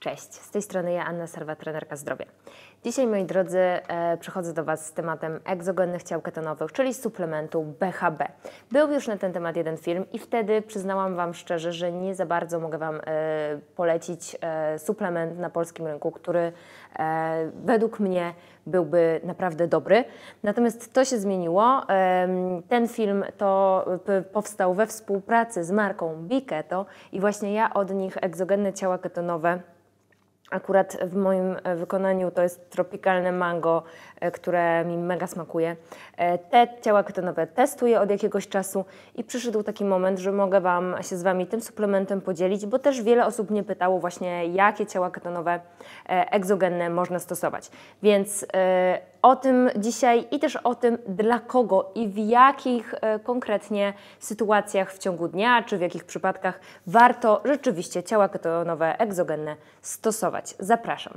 Cześć, z tej strony ja Anna Serwa, trenerka zdrowia. Dzisiaj, moi drodzy, e, przychodzę do Was z tematem egzogennych ciał ketonowych, czyli suplementu BHB. Był już na ten temat jeden film i wtedy przyznałam Wam szczerze, że nie za bardzo mogę Wam e, polecić e, suplement na polskim rynku, który e, według mnie byłby naprawdę dobry. Natomiast to się zmieniło. Ten film to powstał we współpracy z marką Biketo i właśnie ja od nich egzogenne ciała ketonowe Akurat w moim e, wykonaniu to jest tropikalne mango, e, które mi mega smakuje. E, te ciała ketonowe testuję od jakiegoś czasu i przyszedł taki moment, że mogę Wam się z Wami tym suplementem podzielić, bo też wiele osób mnie pytało właśnie, jakie ciała ketonowe egzogenne można stosować. Więc o tym dzisiaj i też o tym, dla kogo i w jakich e, konkretnie sytuacjach w ciągu dnia, czy w jakich przypadkach warto rzeczywiście ciała ketonowe egzogenne stosować. Zapraszam.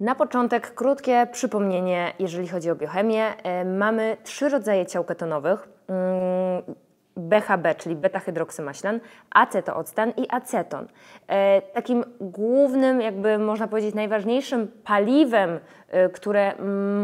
Na początek krótkie przypomnienie, jeżeli chodzi o biochemię. E, mamy trzy rodzaje ciał ketonowych. Mm, BHB, czyli beta-hydroksymaślan, acetooctan i aceton. E, takim głównym, jakby można powiedzieć, najważniejszym paliwem, e, które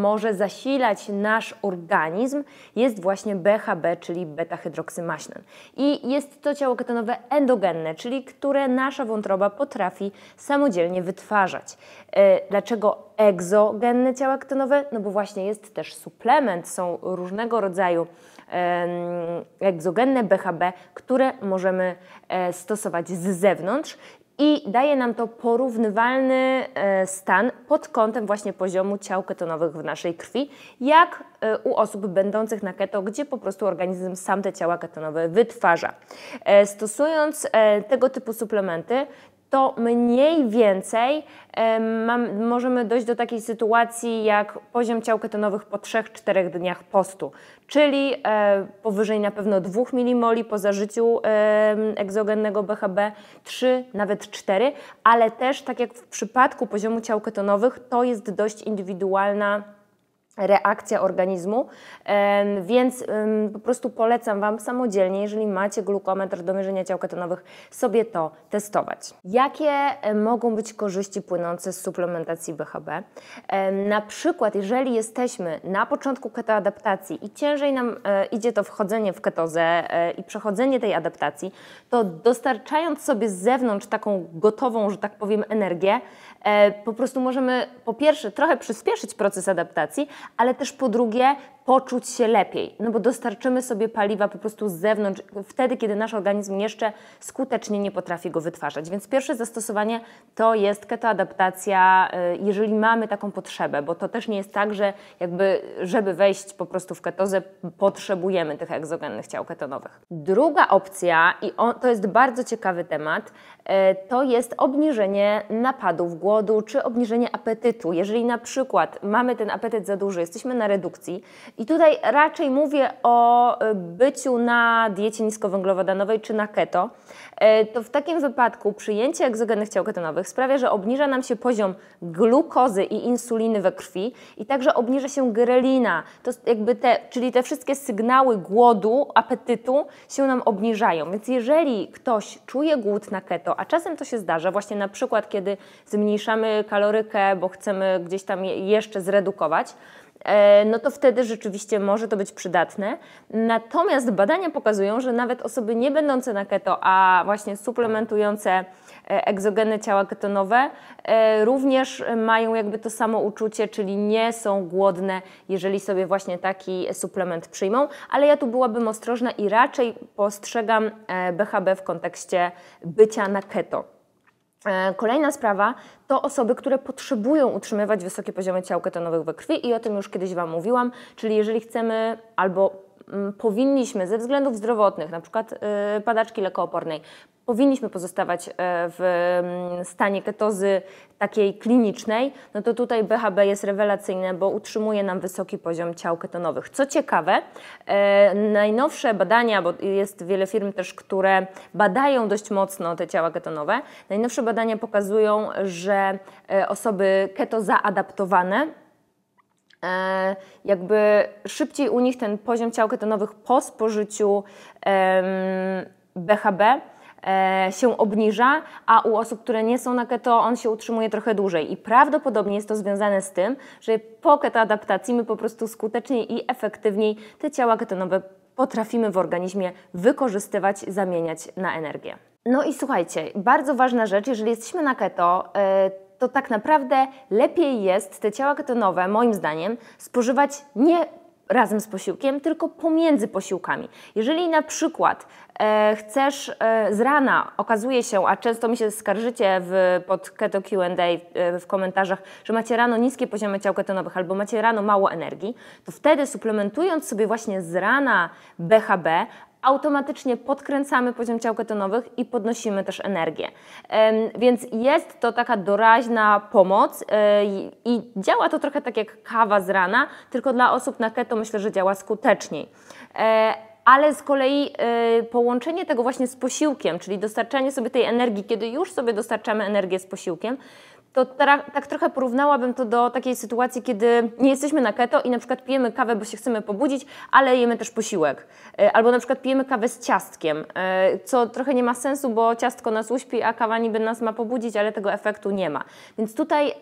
może zasilać nasz organizm, jest właśnie BHB, czyli beta-hydroksymaślan. I jest to ciało ketonowe endogenne, czyli które nasza wątroba potrafi samodzielnie wytwarzać. E, dlaczego egzogenne ciała ketonowe, no bo właśnie jest też suplement, są różnego rodzaju egzogenne BHB, które możemy e, stosować z zewnątrz i daje nam to porównywalny e, stan pod kątem właśnie poziomu ciał ketonowych w naszej krwi, jak e, u osób będących na keto, gdzie po prostu organizm sam te ciała ketonowe wytwarza. Stosując tego typu suplementy, to mniej więcej mam, możemy dojść do takiej sytuacji jak poziom ciał ketonowych po 3-4 dniach postu, czyli e, powyżej na pewno 2 milimoli po zażyciu egzogennego BHB, 3, nawet 4, ale też tak jak w przypadku poziomu ciał ketonowych, to jest dość indywidualna reakcja organizmu, więc po prostu polecam Wam samodzielnie, jeżeli macie glukometr do mierzenia ciał ketonowych, sobie to testować. Jakie mogą być korzyści płynące z suplementacji BHB? Na przykład, jeżeli jesteśmy na początku ketoadaptacji i ciężej nam e, idzie to wchodzenie w ketozę e, i przechodzenie tej adaptacji, to dostarczając sobie z zewnątrz taką gotową, że tak powiem, energię, e, po prostu możemy po pierwsze trochę przyspieszyć proces adaptacji, ale też po drugie poczuć się lepiej, no bo dostarczymy sobie paliwa po prostu z zewnątrz, wtedy, kiedy nasz organizm jeszcze skutecznie nie potrafi go wytwarzać. Więc pierwsze zastosowanie to jest ketoadaptacja, y, jeżeli mamy taką potrzebę, bo to też nie jest tak, że jakby, żeby wejść po prostu w ketozę, potrzebujemy tych egzogennych ciał ketonowych. Druga opcja, i on, to jest bardzo ciekawy temat, y, to jest obniżenie napadów głodu czy obniżenie apetytu. Jeżeli na przykład mamy ten apetyt za duży, jesteśmy na redukcji, i tutaj raczej mówię o e, byciu na diecie niskowęglowodanowej czy na keto. E, to w takim wypadku przyjęcie egzogennych ciał ketonowych sprawia, że obniża nam się poziom glukozy i insuliny we krwi i także obniża się grelina, to jakby te, czyli te wszystkie sygnały głodu, apetytu się nam obniżają. Więc jeżeli ktoś czuje głód na keto, a czasem to się zdarza, właśnie na przykład kiedy zmniejszamy kalorykę, bo chcemy gdzieś tam jeszcze zredukować, E, no to wtedy rzeczywiście może to być przydatne. Natomiast badania pokazują, że nawet osoby nie będące na keto, a właśnie suplementujące e, egzogeny ciała ketonowe, e, również mają jakby to samo uczucie, czyli nie są głodne, jeżeli sobie właśnie taki suplement przyjmą. Ale ja tu byłabym ostrożna i raczej postrzegam BHB w kontekście bycia na keto. E, kolejna sprawa to osoby, które potrzebują utrzymywać wysokie poziomy ciał ketonowych we krwi i o tym już kiedyś Wam mówiłam, czyli jeżeli chcemy albo mm, powinniśmy ze względów zdrowotnych, na przykład y, padaczki lekoopornej, powinniśmy pozostawać e, w mm, stanie ketozy takiej klinicznej, no to tutaj BHB jest rewelacyjne, bo utrzymuje nam wysoki poziom ciał ketonowych. Co ciekawe, e, najnowsze badania, bo jest wiele firm też, które badają dość mocno te ciała ketonowe, najnowsze badania pokazują, że e, osoby keto zaadaptowane jakby szybciej u nich ten poziom ciał ketonowych po spożyciu BHB E, się obniża, a u osób, które nie są na keto, on się utrzymuje trochę dłużej. I prawdopodobnie jest to związane z tym, że po ketoadaptacji my po prostu skuteczniej i efektywniej te ciała ketonowe potrafimy w organizmie wykorzystywać, zamieniać na energię. No i słuchajcie, bardzo ważna rzecz, jeżeli jesteśmy na keto, e, to tak naprawdę lepiej jest te ciała ketonowe, moim zdaniem, spożywać nie razem z posiłkiem, tylko pomiędzy posiłkami. Jeżeli na przykład e, chcesz e, z rana, okazuje się, a często mi się skarżycie w, pod Keto Q&A e, w komentarzach, że macie rano niskie poziomy ciał ketonowych albo macie rano mało energii, to wtedy suplementując sobie właśnie z rana BHB automatycznie podkręcamy poziom ciał ketonowych i podnosimy też energię. Więc jest to taka doraźna pomoc e, i działa to trochę tak jak kawa z rana, tylko dla osób na keto myślę, że działa skuteczniej e, ale z kolei e, połączenie tego właśnie z posiłkiem, czyli dostarczanie sobie tej energii, kiedy już sobie dostarczamy energię z posiłkiem, to tak trochę porównałabym to do takiej sytuacji, kiedy nie jesteśmy na keto i na przykład pijemy kawę, bo się chcemy pobudzić, ale jemy też posiłek. E, albo na przykład pijemy kawę z ciastkiem, e, co trochę nie ma sensu, bo ciastko nas uśpi, a kawa niby nas ma pobudzić, ale tego efektu nie ma. Więc tutaj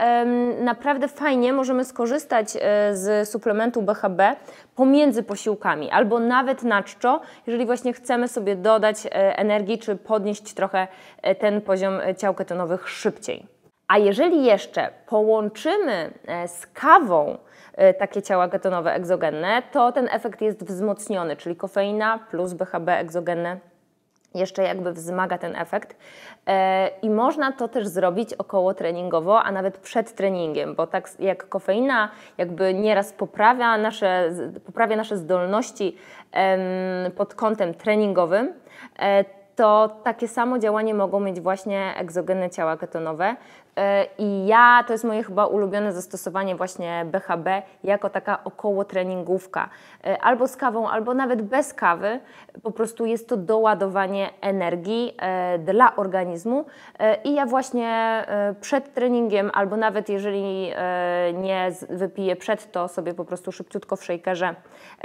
naprawdę fajnie możemy skorzystać e, z suplementu BHB pomiędzy posiłkami, albo nawet na czczo, jeżeli właśnie chcemy sobie dodać energii, czy podnieść trochę ten poziom ciał ketonowych szybciej. A jeżeli jeszcze połączymy e, z kawą e, takie ciała ketonowe egzogenne, to ten efekt jest wzmocniony, czyli kofeina plus BHB egzogenne jeszcze jakby wzmaga ten efekt. E, I można to też zrobić około treningowo, a nawet przed treningiem, bo tak jak kofeina jakby nieraz poprawia nasze, poprawia nasze zdolności pod kątem treningowym, to takie samo działanie mogą mieć właśnie egzogenne ciała ketonowe. E, I ja, to jest moje chyba ulubione zastosowanie właśnie BHB jako taka około treningówka. E, albo z kawą, albo nawet bez kawy. Po prostu jest to doładowanie energii e, dla organizmu. I ja właśnie przed treningiem, albo nawet jeżeli nie wypiję przed, to sobie po prostu szybciutko w shakerze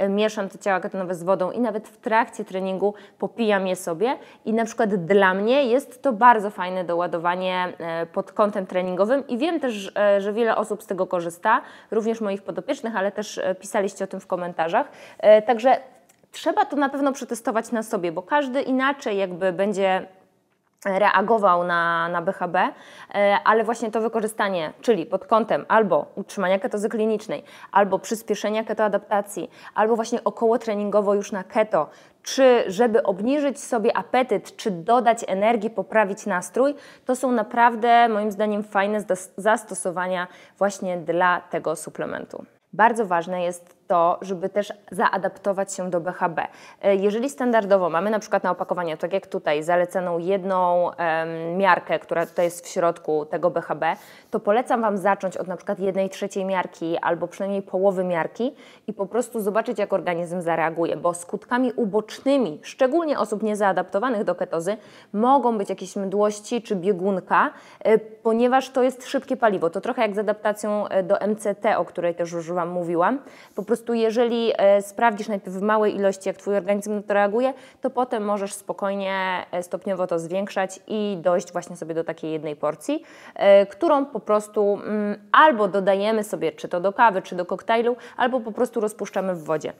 mieszam te ciała ketonowe z wodą i nawet w trakcie treningu popijam je sobie i na przykład dla mnie jest to bardzo fajne doładowanie e, pod kątem treningowym i wiem też, e, że wiele osób z tego korzysta, również moich podopiecznych, ale też e, pisaliście o tym w komentarzach. Także trzeba to na pewno przetestować na sobie, bo każdy inaczej jakby będzie reagował na, na BHB, e, ale właśnie to wykorzystanie, czyli pod kątem albo utrzymania ketozy klinicznej, albo przyspieszenia ketoadaptacji, albo właśnie około treningowo już na keto, czy żeby obniżyć sobie apetyt, czy dodać energii, poprawić nastrój, to są naprawdę moim zdaniem fajne zastosowania właśnie dla tego suplementu. Bardzo ważne jest to, żeby też zaadaptować się do BHB. E, jeżeli standardowo mamy na przykład na opakowaniu, tak jak tutaj, zalecaną jedną miarkę, która tutaj jest w środku tego BHB, to polecam Wam zacząć od na przykład jednej trzeciej miarki albo przynajmniej połowy miarki i po prostu zobaczyć, jak organizm zareaguje, bo skutkami ubocznymi, szczególnie osób niezaadaptowanych do ketozy, mogą być jakieś mdłości czy biegunka, e, ponieważ to jest szybkie paliwo. To trochę jak z adaptacją e, do MCT, o której też już Wam mówiłam. Po prostu prostu jeżeli e, sprawdzisz najpierw w małej ilości, jak Twój organizm na to reaguje, to potem możesz spokojnie e, stopniowo to zwiększać i dojść właśnie sobie do takiej jednej porcji, e, którą po prostu mm, albo dodajemy sobie czy to do kawy, czy do koktajlu, albo po prostu rozpuszczamy w wodzie.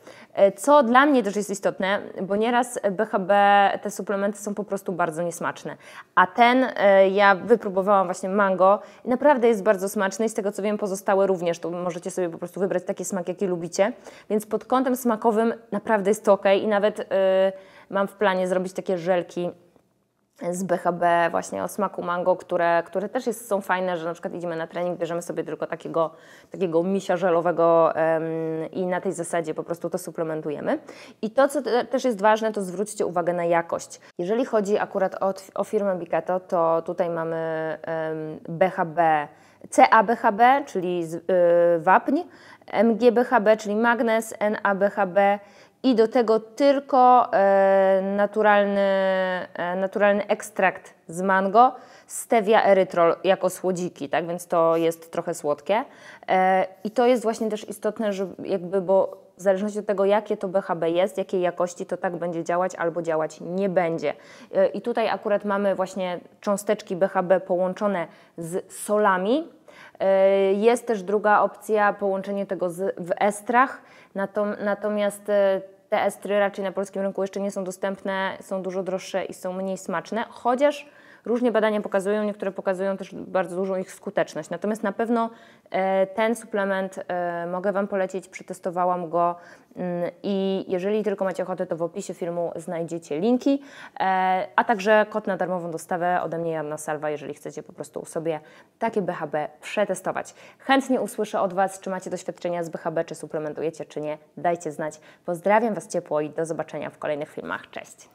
Co dla mnie też jest istotne, bo nieraz BHB, te suplementy są po prostu bardzo niesmaczne. A ten ja wypróbowałam właśnie mango, naprawdę jest bardzo smaczny i z tego co wiem pozostałe również, to możecie sobie po prostu wybrać taki smak, jaki lubicie więc pod kątem smakowym naprawdę jest to ok i nawet y, mam w planie zrobić takie żelki z BHB właśnie o smaku mango, które, które też jest, są fajne, że na przykład idziemy na trening, bierzemy sobie tylko takiego, takiego misia żelowego ym, i na tej zasadzie po prostu to suplementujemy. I to, co też jest ważne, to zwróćcie uwagę na jakość. Jeżeli chodzi akurat o, o firmę Bicato, to tutaj mamy ym, BHB, CABHB, czyli z, yy, wapń, MGBHB, czyli magnez, NABHB i do tego tylko e, naturalny, e, naturalny ekstrakt z mango, stevia erytrol jako słodziki, tak więc to jest trochę słodkie. E, I to jest właśnie też istotne, że jakby, bo w zależności od tego, jakie to BHB jest, jakiej jakości, to tak będzie działać albo działać nie będzie. I tutaj akurat mamy właśnie cząsteczki BHB połączone z solami, E, jest też druga opcja, połączenie tego z, w estrach, natomiast e, te estry raczej na polskim rynku jeszcze nie są dostępne, są dużo droższe i są mniej smaczne, chociaż Różnie badania pokazują, niektóre pokazują też bardzo dużą ich skuteczność. Natomiast na pewno e, ten suplement e, mogę Wam polecić, przetestowałam go mm, i jeżeli tylko macie ochotę, to w opisie filmu znajdziecie linki, e, a także kod na darmową dostawę ode mnie Janna Salwa, jeżeli chcecie po prostu sobie takie BHB przetestować. Chętnie usłyszę od Was, czy macie doświadczenia z BHB, czy suplementujecie, czy nie. Dajcie znać. Pozdrawiam Was ciepło i do zobaczenia w kolejnych filmach. Cześć!